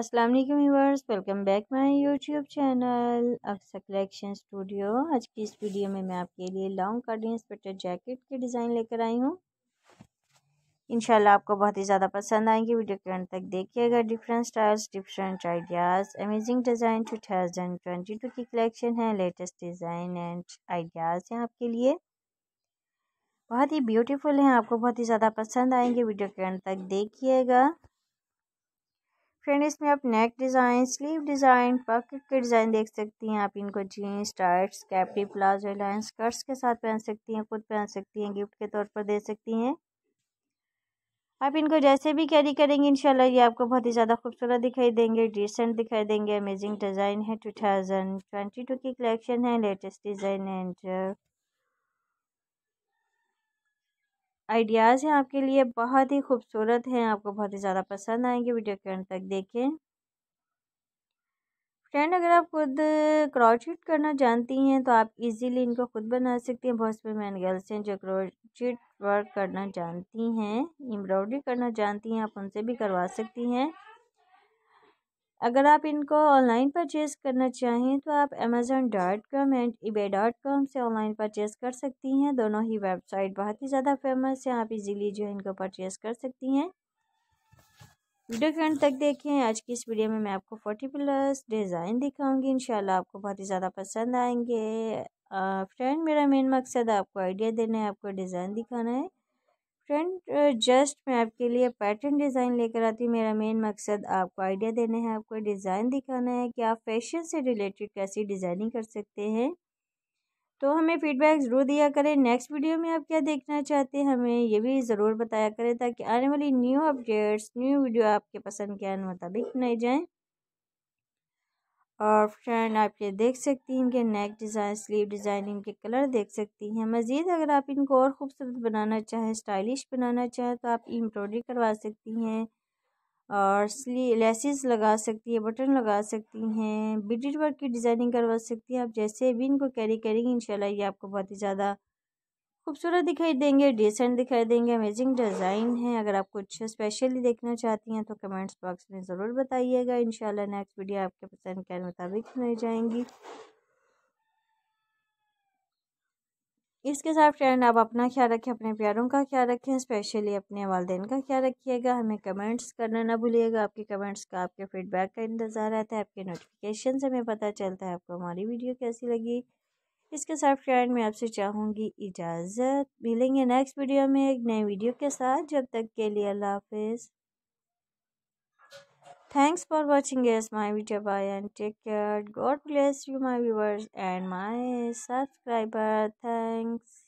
अस्सलाम वालेकुम viewers welcome back my YouTube channel Aksar collection studio आज की इस वीडियो में मैं आपके लिए लॉन्ग कार्डिन स्वेटर जैकेट के डिज़ाइन लेकर आई हूँ इनशाला आपको बहुत ही ज़्यादा पसंद आएंगे वीडियो के अंत तक देखिएगा different styles different ideas amazing design two thousand twenty two की कलेक्शन है लेटेस्ट डिज़ाइन एंड आइडियाज़ हैं आपके लिए बहुत ही ब्यूटीफुल हैं आपको बहुत ही ज़्यादा पसंद आएंगे वीडियो के अंत तक देखिएगा फ्रेंड इसमें आप neck design sleeve design pocket के डिज़ाइन देख सकती हैं आप इनको jeans tights capri palazzo line skirts के साथ पहन सकती हैं खुद पहन सकती हैं गिफ्ट के तौर पर दे सकती हैं आप इनको जैसे भी कैरी करेंगे इंशाल्लाह ये आपको बहुत ही ज़्यादा खूबसूरत दिखाई देंगे डिसेंट दिखाई देंगे अमेजिंग डिज़ाइन है टू थाउजेंड ट्वेंटी टू की कलेक्शन है लेटेस्ट डिज़ाइन एंड आइडियाज़ हैं आपके लिए बहुत ही खूबसूरत हैं आपको बहुत ही ज़्यादा पसंद आएंगे वीडियो के अंत तक देखें फ्रेंड अगर आप खुद क्रॉचिट करना जानती हैं तो आप इजीली इनको खुद बना सकती हैं बहुत से मैन गर्ल्स हैं जो क्रॉचिट वर्क करना जानती हैं एम्ब्रॉयडरी करना जानती हैं आप उनसे भी करवा सकती हैं अगर आप इनको ऑनलाइन परचेज़ करना चाहें तो आप Amazon dot com and bay dot com से ऑनलाइन परचेज़ कर सकती हैं दोनों ही वेबसाइट बहुत ही ज़्यादा फेमस है आप इजीली जो है इनको परचेज़ कर सकती हैं वीडियो के तक देखें आज की इस वीडियो में मैं आपको फोर्टी प्लस डिज़ाइन दिखाऊंगी इंशाल्लाह आपको बहुत ही ज़्यादा पसंद आएंगे फ्रेंड मेरा मेन मकसद आपको आइडिया देना है आपको डिज़ाइन दिखाना है जस्ट मैं आपके लिए पैटर्न डिज़ाइन लेकर आती हूँ मेरा मेन मकसद आपको आइडिया देना है आपको डिज़ाइन दिखाना है कि आप फैशन से रिलेटेड कैसी डिज़ाइनिंग कर सकते हैं तो हमें फीडबैक ज़रूर दिया करें नेक्स्ट वीडियो में आप क्या देखना चाहते हैं हमें ये भी ज़रूर बताया करें ताकि आने वाली न्यू अपडेट्स न्यू वीडियो आपके पसंद के मुताबिक बनाई जाएँ और फ्रेंड आप ये देख सकती हैं इनके नेक डिज़ाइन स्लीव डिज़ाइन इनके कलर देख सकती हैं मज़ीद अगर आप इनको और ख़ूबसूरत बनाना चाहें स्टाइलिश बनाना चाहें तो आप एम्ब्रॉयडरी करवा सकती हैं और स्ली लेसिस लगा सकती है बटन लगा सकती हैं बिडिड वर्क की डिज़ाइनिंग करवा सकती हैं आप जैसे भी इनको कैरी करेंगी इंशाल्लाह ये आपको बहुत ही ज़्यादा खूबसूरत दिखाई देंगे डिसेंट दिखाई देंगे अमेजिंग डिज़ाइन है अगर आप कुछ स्पेशली देखना चाहती हैं तो कमेंट्स बॉक्स में ज़रूर बताइएगा इन नेक्स्ट वीडियो आपके पसंद के मुताबिक सुनाई जाएंगी इसके साथ फ्रेंड आप अपना ख्याल रखें अपने प्यारों का ख्याल रखें स्पेशली अपने वालदेन का ख्याल रखिएगा हमें कमेंट्स करना ना भूलिएगा आपके कमेंट्स का आपके फीडबैक का इंतज़ार रहता है आपके नोटिफिकेशन से हमें पता चलता है आपको हमारी वीडियो कैसी लगी इसके साथ फ्रेंड मैं आपसे चाहूँगी इजाज़त मिलेंगे नेक्स्ट वीडियो में एक नए वीडियो के साथ जब तक के लिए अल्लाह हाफिज़ thanks for watching as my video bye and take care God bless you my viewers and my subscriber thanks